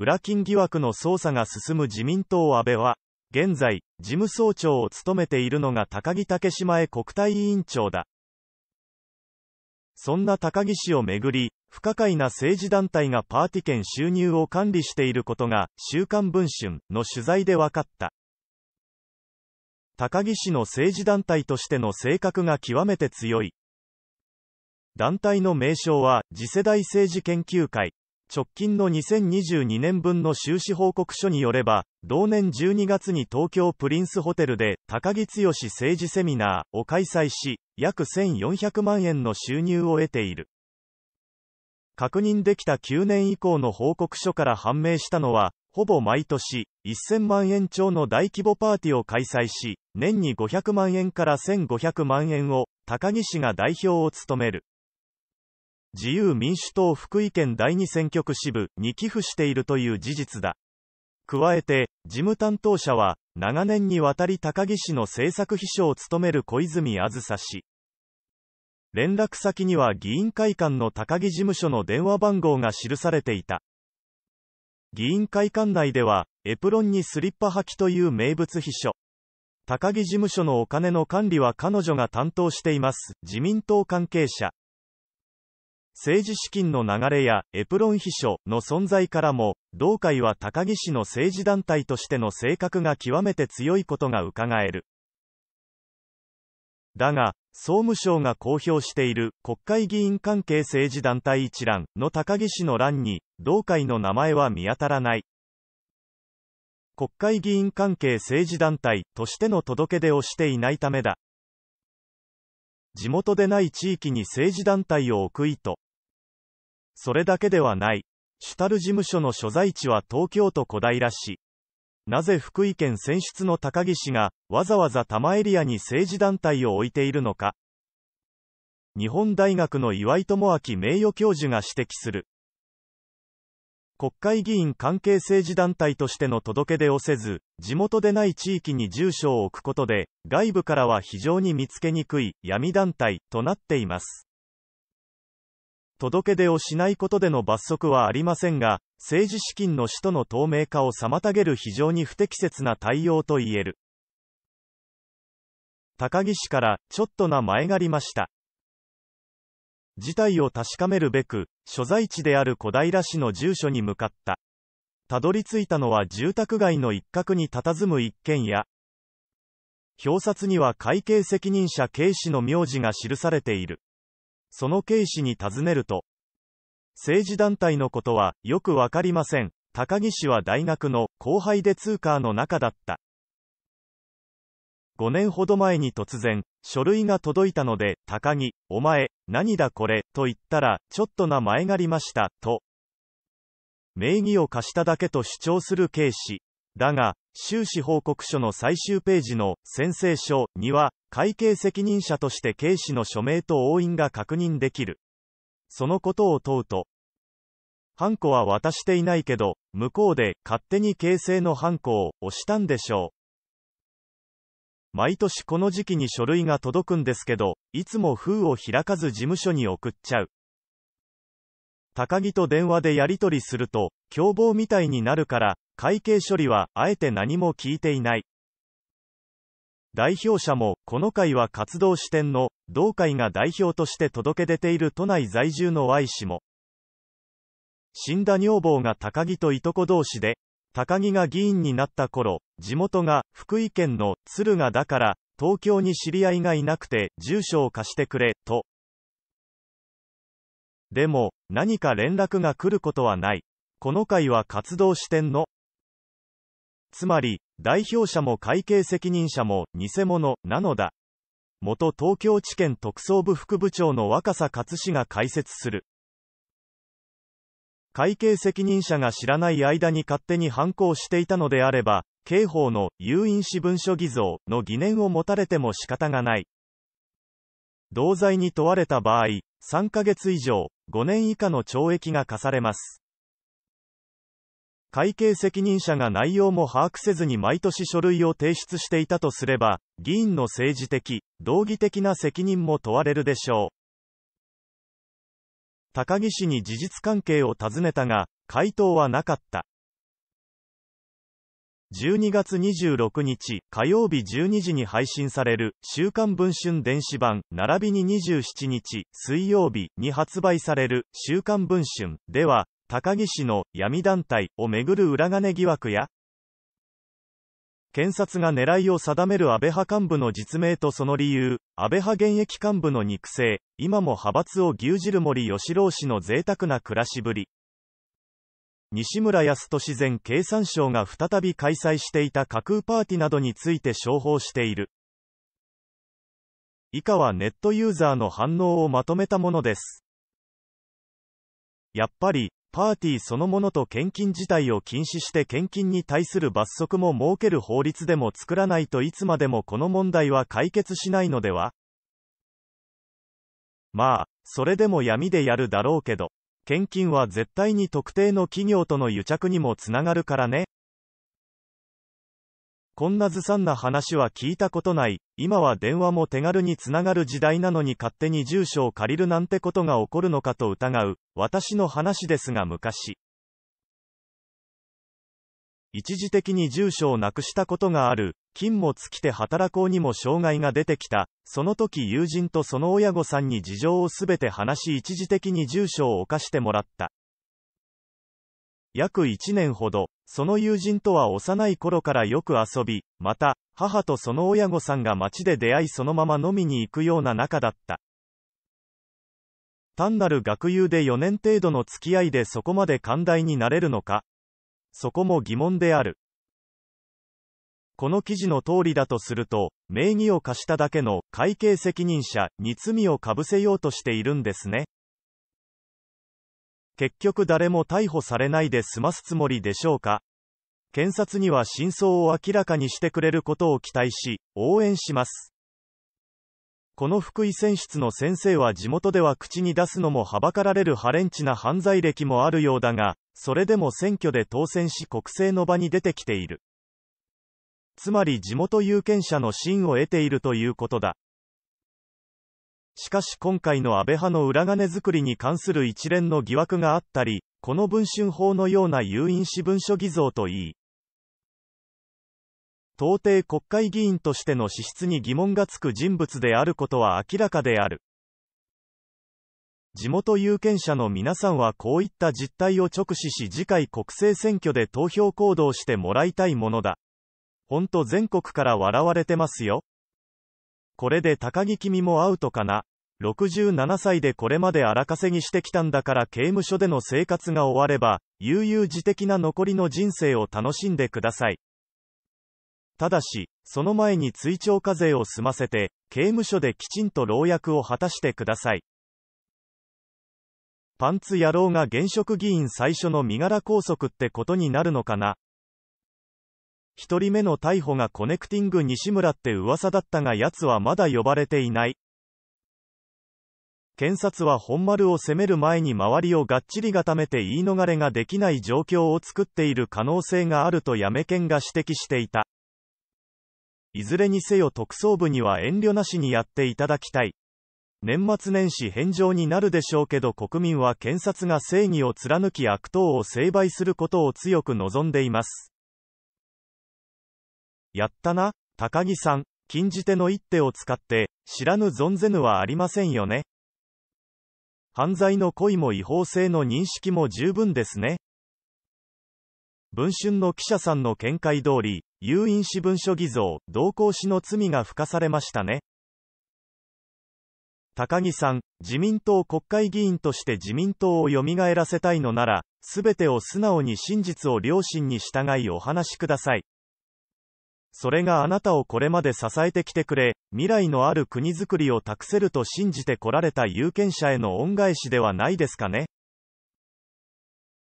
裏金疑惑の捜査が進む自民党安倍は、現在、事務総長を務めているのが高木竹島へ国対委員長だ。そんな高木氏をめぐり、不可解な政治団体がパーティ券収入を管理していることが、週刊文春の取材で分かった。高木氏の政治団体としての性格が極めて強い。団体の名称は、次世代政治研究会、直近の2022年分の収支報告書によれば、同年12月に東京プリンスホテルで高木剛政治セミナーを開催し、約1400万円の収入を得ている。確認できた9年以降の報告書から判明したのは、ほぼ毎年、1000万円超の大規模パーティーを開催し、年に500万円から1500万円を、高木氏が代表を務める。自由民主党福井県第二選挙区支部に寄付しているという事実だ。加えて、事務担当者は、長年にわたり高木氏の政策秘書を務める小泉あずさ氏。連絡先には議員会館の高木事務所の電話番号が記されていた。議員会館内では、エプロンにスリッパ履きという名物秘書。高木事務所のお金の管理は彼女が担当しています。自民党関係者。政治資金の流れやエプロン秘書の存在からも、同会は高木氏の政治団体としての性格が極めて強いことが伺える。だが、総務省が公表している国会議員関係政治団体一覧の高木氏の欄に、同会の名前は見当たらない。国会議員関係政治団体としての届け出をしていないためだ。地元でない地域に政治団体を置く意図それだけではない。主たる事務所の所在地は東京都小平市。なぜ福井県選出の高木氏が、わざわざ多摩エリアに政治団体を置いているのか。日本大学の岩井智明名誉教授が指摘する。国会議員関係政治団体としての届け出をせず、地元でない地域に住所を置くことで、外部からは非常に見つけにくい闇団体となっています。届け出をしないことでの罰則はありませんが、政治資金の使途の透明化を妨げる非常に不適切な対応と言える。高木氏から、ちょっとな前がりました。事態を確かめるべく、所在地である小平市の住所に向かった。たどり着いたのは住宅街の一角に佇む一軒家。表札には会計責任者 K 氏の名字が記されている。その警視に尋ねると、政治団体のことはよくわかりません。高木氏は大学の後輩で通貨の中だった。5年ほど前に突然、書類が届いたので、高木、お前、何だこれ、と言ったら、ちょっと名前がりました、と。名義を貸しただけと主張する警視。だが、収支報告書の最終ページの宣誓書には、会計責任者として警視の署名と押印が確認できる。そのことを問うと、ハンコは渡していないけど、向こうで勝手に形成のハンコを押したんでしょう。毎年この時期に書類が届くんですけど、いつも封を開かず事務所に送っちゃう。高木と電話でやり取りすると、凶暴みたいになるから、会計処理は、あえて何も聞いていない。代表者も、この会は活動支店の、同会が代表として届け出ている都内在住の Y 氏も、死んだ女房が高木といとこ同士で、高木が議員になった頃、地元が福井県の敦賀だから、東京に知り合いがいなくて、住所を貸してくれ、と。でも、何か連絡が来ることはない。この会は活動支店のつまり、代表者も会計責任者も偽物なのだ。元東京地検特捜部副部長の若狭勝氏が解説する。会計責任者が知らない間に勝手に反抗していたのであれば、刑法の有印私文書偽造の疑念を持たれても仕方がない。同罪に問われた場合、3ヶ月以上、5年以下の懲役が課されます。会計責任者が内容も把握せずに毎年書類を提出していたとすれば、議員の政治的、道義的な責任も問われるでしょう。高木氏に事実関係を尋ねたが、回答はなかった。12月26日火曜日12時に配信される週刊文春電子版並びに27日水曜日に発売される週刊文春では高木氏の闇団体をめぐる裏金疑惑や、検察が狙いを定める安倍派幹部の実名とその理由、安倍派現役幹部の肉声、今も派閥を牛耳る森喜朗氏の贅沢な暮らしぶり。西村康俊前経産省が再び開催していた架空パーティーなどについて商法している。以下はネットユーザーの反応をまとめたものです。やっぱり、パーティーそのものと献金自体を禁止して献金に対する罰則も設ける法律でも作らないといつまでもこの問題は解決しないのではまあ、それでも闇でやるだろうけど、献金は絶対に特定の企業との癒着にもつながるからね。こんなずさんな話は聞いたことない。今は電話も手軽につながる時代なのに勝手に住所を借りるなんてことが起こるのかと疑う。私の話ですが昔。一時的に住所をなくしたことがある。金も尽きて働こうにも障害が出てきた。その時友人とその親御さんに事情をすべて話し一時的に住所を犯してもらった。約1年ほど、その友人とは幼い頃からよく遊び、また、母とその親御さんが街で出会いそのまま飲みに行くような仲だった。単なる学友で4年程度の付き合いでそこまで寛大になれるのかそこも疑問である。この記事の通りだとすると、名義を貸しただけの会計責任者に罪をかぶせようとしているんですね。結局誰も逮捕されないで済ますつもりでしょうか検察には真相を明らかにしてくれることを期待し、応援します。この福井選出の先生は地元では口に出すのもはばかられるハレンチな犯罪歴もあるようだが、それでも選挙で当選し国政の場に出てきている。つまり地元有権者の信を得ているということだ。しかし今回の安倍派の裏金作りに関する一連の疑惑があったり、この文春法のような誘引私文書偽造といい、到底国会議員としての資質に疑問がつく人物であることは明らかである。地元有権者の皆さんはこういった実態を直視し次回国政選挙で投票行動してもらいたいものだ。ほんと全国から笑われてますよ。これで高木君もアウトかな。67歳でこれまで荒稼ぎしてきたんだから刑務所での生活が終われば、悠々自適な残りの人生を楽しんでください。ただし、その前に追徴課税を済ませて、刑務所できちんと牢役を果たしてください。パンツ野郎が現職議員最初の身柄拘束ってことになるのかな1人目の逮捕がコネクティング西村って噂だったが奴はまだ呼ばれていない。検察は本丸を責める前に周りをがっちり固めて言い逃れができない状況を作っている可能性があるとやめ県が指摘していた。いずれにせよ特捜部には遠慮なしにやっていただきたい。年末年始返上になるでしょうけど国民は検察が正義を貫き悪党を成敗することを強く望んでいます。やったな、高木さん、禁じ手の一手を使って、知らぬ存ぜぬはありませんよね。犯罪の故意も違法性の認識も十分ですね。文春の記者さんの見解通り、有印私文書偽造、同行死の罪が付加されましたね。高木さん、自民党国会議員として自民党をよみがえらせたいのなら、すべてを素直に真実を良心に従いお話しください。それがあなたをこれまで支えてきてくれ、未来のある国づくりを託せると信じてこられた有権者への恩返しではないですかね。